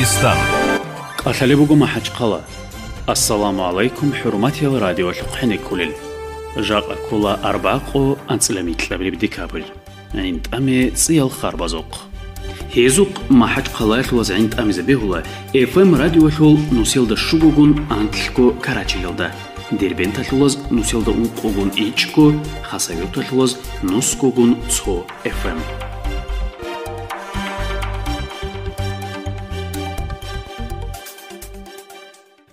дагистан катале бугума ҳачқала ассалому алайкум ҳурмати радиошуқҳани кулил жақа кула арбақу анцламитлабриб дикабр интаме циял харбазоқ ҳезуқ ма ҳачқалаихлаз интаме забеҳула фм радиошул нуселда шубугун антлико карачилилда дербен тахилоз нуселда унқугун ичко хасавют тахилоз нускугун цо фм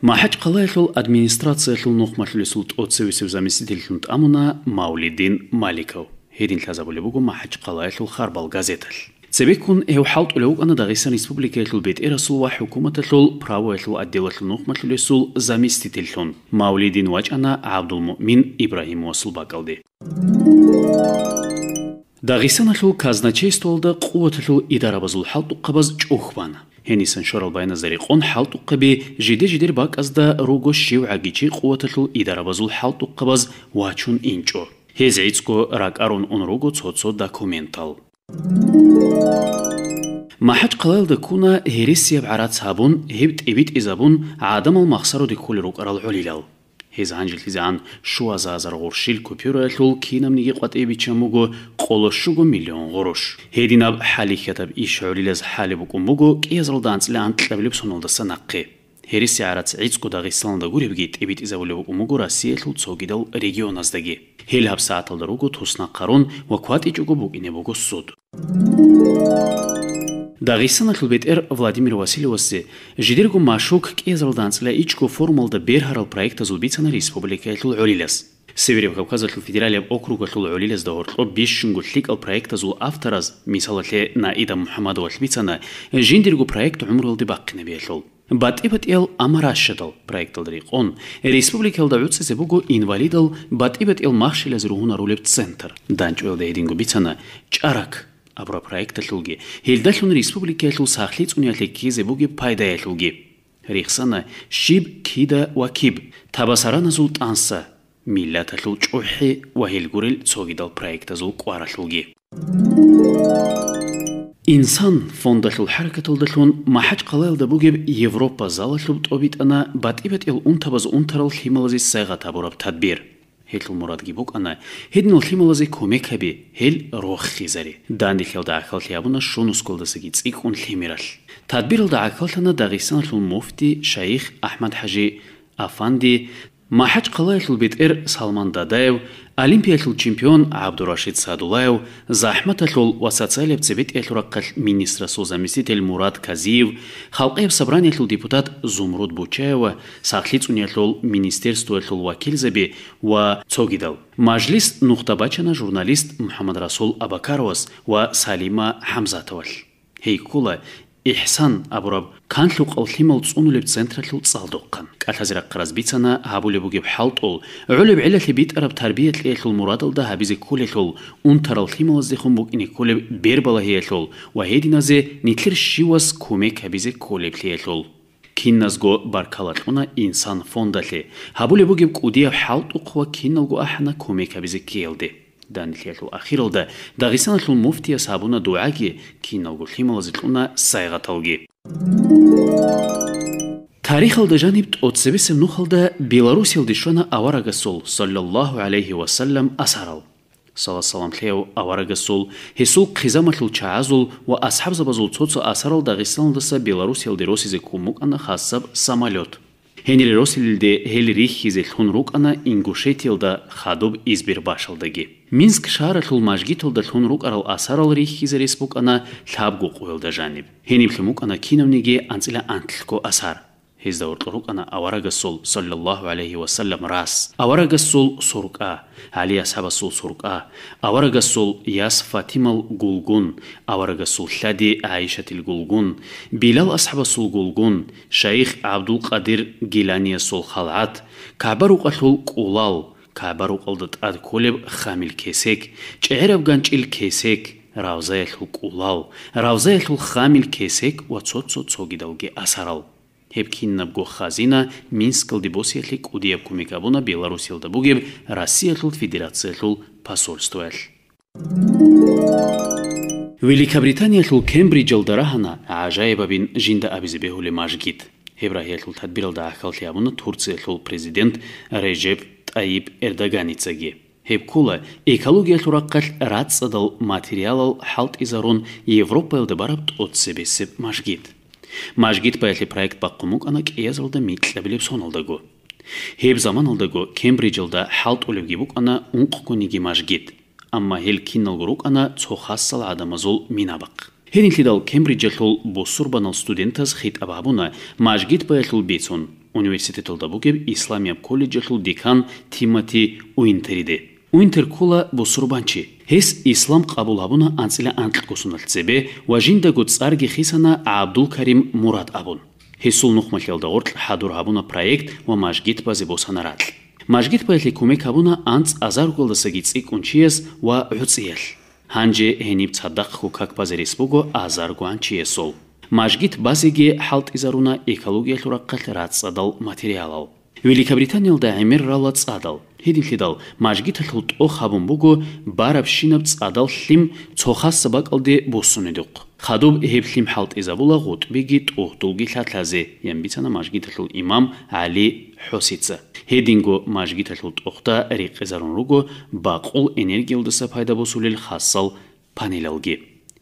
махачқалаэлул администрацияэлул нухмашлисул тоцэвисев заместительхунт амуна маулидин маликов хедин лазабулебугу махачқалаэлул харбал газетал цэбекун эу халтулеуг ана дагыстан республикаэлул бетэрасул ва хукуматэлул правоэлул отделэлул нухмашлисул заместительхун маулидин вачана абдулмумин ибрахимосул бакалди дагыстан ашул казначействолда қуатэлул идарабазул халтуққабаз чохбана ენისან შორალბაინაზერი ყონ ჰალტუყები ჟიდე-ჟიდერ ბაკაზდა როგო შიუაგიჩი ყუვათლუ იდარაბაზულ ჰალტუყბაზ ვაჩუნ ინჭო ჰეზეიცკო რაკარონ ონ როგო ცოცო დოკუმენტალ махат қалал да куна ерисиб арацабун хеб тибит изабун адамал махсару дикули рукарал улилал ეს ანჯილის ან შუა ზაზარ ღურშილ კუფიურელ ულ კინამ ნიგი ყვატები ჩამუგო ყოლო შუგო მილიონ ღურშ ჰედინალ ჰალი ხეთაბ იშურილეს ჰალი ბუკუმუგო კიეზრულ დანცლე ან ტლებლებ სონოლდა სანაყი ჰერი სიარაც იცკუ და ღისლანდა გურიბგი ტიბიტ იზავლე ბუკუმუგო რასიელ ულ ცოგიდალ რეგიონასდაგი ჰელაბ საათალდა როგო თუსნა ყარონ ვაკვატი ჩუგო ბუკინე ბუგო სუდ Dağısın xilbet er Vladimir Vasilyovsi, jidirgu maşuk kezaldançla içko formalda berharal proyekta zulbitsana respublika etl ulilas. Северев Кавказахл федералия округ атлул улилес да ортло биш шунгутлик ал проекта зул автораз мисалатле Наида Мухаммадова атлмицана жиндиргу проект умрулды баққина бетлул. Батибат ел амарашшатал проект алдырик он. Республика алдавются себугу инвалидал батибат ел махшилез рухуна рулеп центр. Данчуэл дейдингу бицана чарак avrопроекталуги ҳилдаклун республикаклу сахлиц униятлеки зебуги пайдаяклуги рехсана шиб кида ва киб табасараназу танса миллатаклу чӯҳи ва ҳилгурил цогидал проектазу кӯараклуги инсан фондаклул ҳаракаталдаклун маҳаҷ қалаилдабугеб европа залаклуб тобитана бадъибат ил унтабаз унтарал хималази сайға табораб тадбир хэл умурад гибук ана хедн улхималази комек хаби хэл рух хизари дан хелда ахол ябуна шун усколдасы гиц их ун химирал тадбир улда ахол хана дагисан лу муфти шайх ахмад хажи афанди махач қалай лу бит эр салман дадаев олимпиятл чемпион абдурашид садулаев заҳмататл ва социалия цебетятлра қалъ министра созамисител мурад казиев халқаев собраниятл депутат зумруд бучаева сахлицунятл министерствоятл вакил заби ва цогидал маҷлис нуқтабачана журналист муҳаммадрасул абакаровас ва салима ҳамзатовал ҳейкула ihsan aburab kanlu qalhimal tsunuleb tsentralul tsaldoqqan katazira qaraz bitsana habulebugib haltul ulub ilati bit arab tarbiyat ekhul muradul da habiz kulekhul untaral himal zikhum buk ini kuleb berbala hekhul wa hedinaze nitlir shiwas kume kabiz kuleb hekhul kinnasgo barkalatuna insan fondali habulebugib qudiyab haltuq wa kinnalgo ahna kume kabiz keldi ki danilhiyallu axirildi dag'isanallu mufti ashabuna duagi ki navgulhimala zitluna sayg'atalgi тарихалда жаниб отсебесем нухалда беларусил дишона аварагасул саллаллаху алейхи васаллам асарал сала саламлеу аварагасул хесул қизаматлу чаазул ва асҳабзабазул цоцо асарал дағистанлдаса беларусил диросизе кумук ана хассаб самолет Henry Rosilde Helrich ise Hunrukana Ingushetilda Khadub Izbir başıldagi. Minsk şahar Hulmajgi tilda Hunruk aral asar al Rich ise Respublikana Labgu qoyulda janib. Henim Hulmukana kinovnigi Antsila Antlko asar. ჰიზ დაურტყურყანა ავარაგასულ სალალლაჰუ ალეიჰი ვასალამ რას ავარაგასულ სურკა ალი ასაბასულ სურკა ავარაგასულ იას ფათიმალ გულგუნ ავარაგასულ შადი აიშათილ გულგუნ ბილალ ასაბასულ გულგუნ შეიხ აბდულ ყადირ გილანიასულ ხალათ ქაბარ უყალულ ყულალ ქაბარ უყალდა ტად ქოლებ ხამილ ქესეკ ჭერავგან ჭილ ქესეკ რავზე ხულ ყულალ რავზე ხულ ხამილ ქესეკ ვაცოცო ცოგი დავგე ასარალ ჰებკინა გოხაზინა მინსკლ დიბოსიელი კუდიებ კომიკაბონა ბელარუსიელ და ბუგებ რუსიელთ ფედერაციელულ პასოლსტოელ ვილიკაბრიტანიელულ კემბრიჯელ დარაჰანა აჟაებავინ ჟინდა აბიზებეული მაჟგით ებრაჰიელულ თადბირელ და ახალთიამონა თურციელულ პრეზიდენტ რეჯებ ტაიპ ერდაგანიცაგი ჰებკულა ეკოლოგიალურ აკალ რაცდალ მატერიალალ ჰალტიზარონ ევროპელ დაბარაპტ ოცსებესებ მაჟგით Мажгит паяли проект баққымук ана кез алда митле билеп сон алдагу. Хеб заман алдагу Кембридж алда халт олевгибук ана унқ куниги мажгит. Амма хел киналгурук ана сал адамазул минабақ. Хенилдал Кембридж тол босур банал студентас хит абабуна мажгит паял бецун. Университет алда бугеб Исламия колледж тол декан Тимати უინთერ ქულა ბუსურბანჩი ეს ისლამ ყაბულაბუნა ანწილა ანტყოსუნალცები ვაჟინდაგო წარგი ხისანა აბდულ ქარიმ მურად აბუნ ესულ ნუხმალელდა ორთ ჰადურ აბუნა პროექტ ვა მაჟგიტ ბაზე ბოსანარალ მაჟგიტ პაეთი კუმე ქაბუნა ანც აზარ გოლდასაგი წი კუნჩიეს ვა უციელ ჰანჯე ენიბ ცადაყ ხუკაკ ბაზე რესპუგო აზარ გვანჩიესულ მაჟგიტ ბაზეგე ჰალტიზარუნა ეკოლოგიალურა ყალ რაცადალ მატერიალალ ვილიკაბრიტანიელ და ამერალა წადალ ჰედი ჰედალ მაჟგი თხლ ტო ხაბუნ ბუგო ბარაბშინაბ წადალ ჰლიმ ცოხა საბაკლდე ბოსუნედუყ ხადუბ ჰებლიმ ჰალტიზაბულა ღუტბიგი ტუხტულგი ხათლაზე ემბიცანა მაჟგი თხლ იმამ ალი ჰუსიცა ჰედინგო მაჟგი თხლ ტოხტა რიყეზარონ რუგო ბაყულ ენერგიელ დასა ფაიდა ბოსულილ ხასალ პანელალგი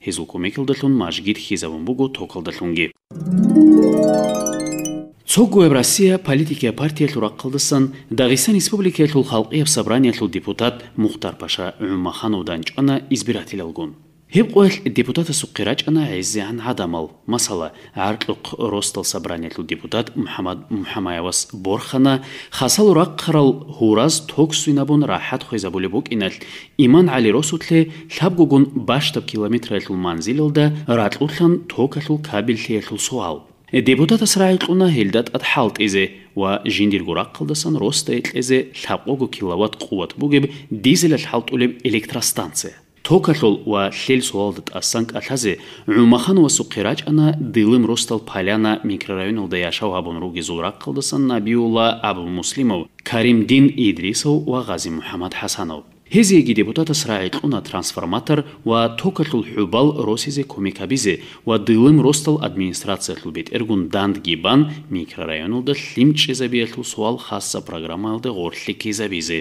ჰეზულ კომეკილ დათლუნ მაჟგი თხიზაბუნ ბუგო ტოკალ დათლუნგი Цогуев Россия политика партия Туракылдысын Дагыстан Республика Тул халкы Собрания Тул депутат Мухтар Паша Умахановдан чыкканы избиратель алгон. Хеп қойл депутаты суққирач қына әйзі ән адамыл. Масалы, әртліқ ростыл сабранетлі депутат Мұхамад Мұхамаевас Борхана қасал ұрақ қырыл ғураз ток сүйнабуын рахат қойза бөлі бұк инәл. Иман Али Рос өтлі тап көгін баштып километр әтіл манзил ұлда ұратлы ұтлан ток әтіл кабелті әтіл суал. депутат асрайқуна хелдат атхалтизе ва жиндиргураққылдасан росте этлезе лапқогу киловатт қуват бугеб дизель алхалтулеб электростанция токашол ва хел суалдат асанк атазе умахан ва суқирач ана дилым ростал паляна микрорайон улда яшау абун руги зулраққылдасан набиулла абу муслимов каримдин идрисов ва гази мухаммад хасанов ჰეზიგი დეპუტატა სრაიყუნა ტრანსფორმატორ ვა თოკათულ ჰუბალ როსიზე კომიკაბიზე ვა დილიმ როსტალ ადმინისტრაციათულ ბეთ ერგუნ დანდგიბან მიკრორაიონულ და ლიმჩიზე ბიათულ სვალ ხასა პროგრამალ და ღორლიკიზე ბიზე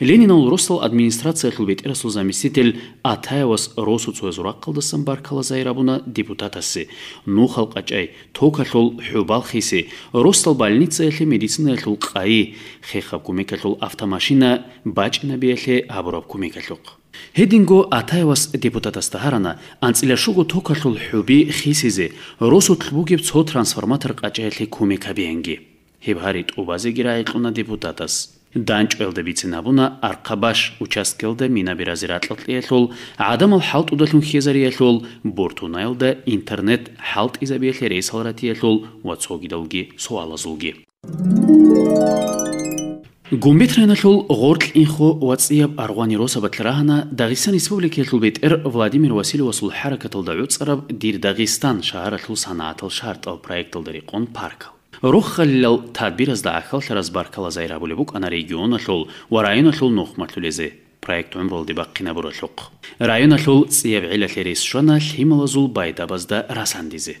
ленинаул росл администрация хилбетерасул заместитель атаевас росуцуэзурак кылдысын бар калазайрабуна депутатасы ну халкачай токалул хубалхиси росл больницаэлхи медицинаэлхул кай хехап кумекалул автомашина бачинабиэлхи абурап кумекалук хединго атаевас депутатаста харана анцилашугу токалул хуби хисизи росутлбугиб цо трансформатор качаэлхи кумекабиэнги хебхари тубазигира айкуна депутатас დანჭველდებით ნაბუნა არხაბაშ უჩასკელდე მინაბირაზე რატლტიეთულ ადამ ჰალტუდათუნ ხეზარიეთულ ბორტუნაილდა ინტერნეტ ჰალტიზაბიეხერე ისალრატიეთულ ვაცოგიდოლგი სოალაზულგი გუმბეთრენახულ ღორკ ინხო ვაციაბ არღვანი როსაბათლრაჰანა დაღისტანის რესპუბლიკელ ბეტერ ვლადიმირ ვასილევასულ ჰარაკათულ დაუცრაბ დირ დაღისტან შაჰარათულ სანაათულ შარტალ პროექტალ დერიყონ პარკალ рухалл тадбирс дахал разбаркала зайрабулебук ана регионашул ва районашул нухматлезе проект умволди баккина бурашук районашул сиевилалерис шона химлазул байдабазда расандизе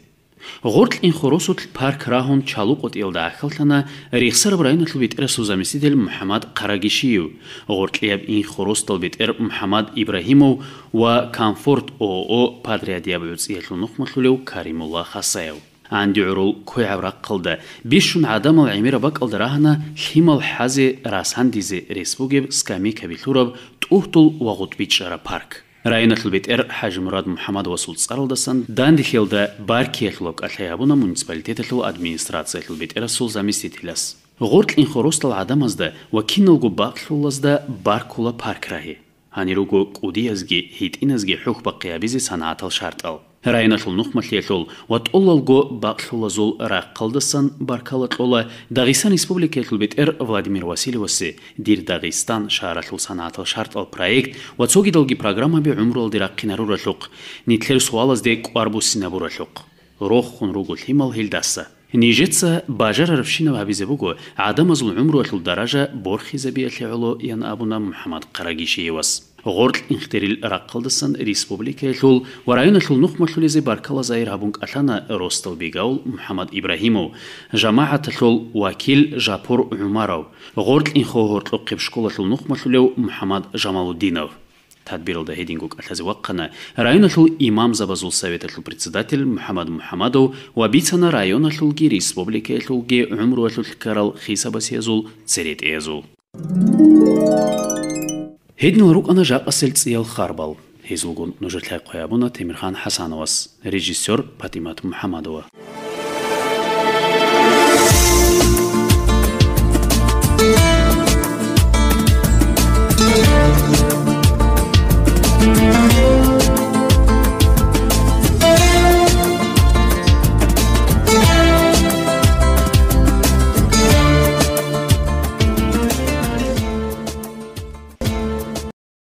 гуртл ин хоросут парк рахун чалу котил дахалтана рихсар районашул битер сузамисидел мухаммад карагишиев гуртлиев ин хоростол битер мухаммад ибрахимов ва комфорт оо падриадиабуц ялу нухматлеу каримулла хасаев анди урул куявраг кылды. 5000 адам ал эмир абак алдырахна химал хази расан дизе республикаб сками кабилуров тухтул вагут бичара парк. Райнатыл бетер Хаж Мурад Мухаммад Васул Царылдасан Дандихилда Баркехлок Атаябуна муниципалитетыл администрациятыл бетер сул заместителяс. Гуртлин хорустал адамазда ва кинолгу бахлулазда Баркула паркрахи. Ани руку кудиязги хитиназги хухба қиябизи санаатал шартал. раинашулнух машлешул ват оллалго бақшулазул раққалдасан баркалатлола дағистан республикашул бетэр владимир васильеваси дир дағистан шаарашул санаатал шартал проект ва цогидалги программа бе умрул дираққинарурашуқ нитлер суалазде куарбусинабурашуқ рух хунругул химал хилдаса نيجتسا باجر رفشينا وابيزبوغو عدم از العمر والدرجة بورخي زبيا يان أبونا محمد قراجيشي وس غورل инхтерил раққылдысын республика шул варайын шул нух машулизи баркала заир хабунг атана ростов бегаул мухаммад ибраҳимов жамаат шул вакил жапур умаров ғорл инхоҳортлуқ қибшкола шул нух машулев мухаммад жамалуддинов تدبیر ده هیدینگوک الحز وقنا رایون شل امام زبزول سویت شل председатель محمد محمدو و بیتنا رایون شل گی ریسپوبلیک شل گی عمر و شل کرال خیسا بسیزول سریت ایزول هيدن жақ أنا جاق қар бал. هيزلغون نجرت لها